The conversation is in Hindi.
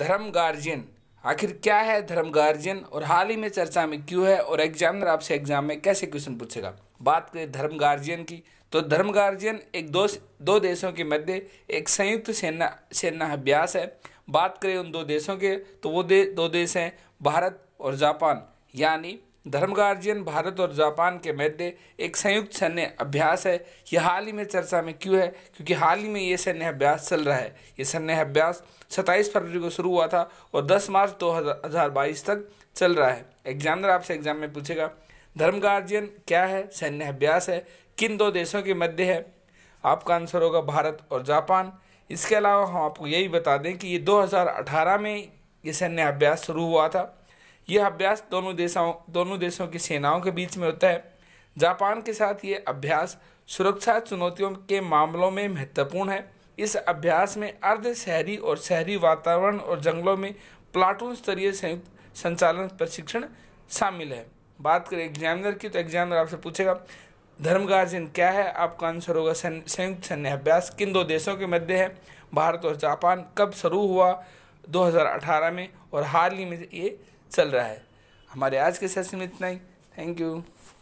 धर्म गार्जियन आखिर क्या है धर्म गार्जियन और हाल ही में चर्चा में क्यों है और एग्जामिनर आपसे एग्जाम में कैसे क्वेश्चन पूछेगा बात करें धर्म गार्जियन की तो धर्म गार्जियन एक दो दो देशों के मध्य एक संयुक्त सेना सेना अभ्यास है बात करें उन दो देशों के तो वो दे, दो देश हैं भारत और जापान यानी धर्म गार्जियन भारत और जापान के मध्य एक संयुक्त सैन्य अभ्यास है यह हाल ही में चर्चा में क्यों है क्योंकि हाल ही में ये सैन्य अभ्यास चल रहा है ये सैन्य अभ्यास 27 फरवरी को शुरू हुआ था और 10 मार्च 2022 तक चल रहा है एग्जामिनर आपसे एग्जाम में पूछेगा धर्म गार्जियन क्या है सैन्य अभ्यास है किन दो देशों के मध्य है आपका आंसर होगा भारत और जापान इसके अलावा हम आपको यही बता दें कि ये 2018 में ये सैन्य अभ्यास शुरू हुआ था यह अभ्यास दोनों देशों दोनों देशों की सेनाओं के बीच में होता है जापान के साथ ये अभ्यास सुरक्षा चुनौतियों के मामलों में महत्वपूर्ण है इस अभ्यास में अर्ध शहरी और शहरी वातावरण और जंगलों में प्लाटून स्तरीय संयुक्त संचालन प्रशिक्षण शामिल है बात करें एग्जामिनर की तो एग्जामिनर आपसे पूछेगा धर्म गार्जियन क्या है आपका आंसर होगा संयुक्त सैन्य अभ्यास किन दो देशों के मध्य है भारत और जापान कब शुरू हुआ 2018 में और हाल ही में ये चल रहा है हमारे आज के सेशन में इतना ही थैंक यू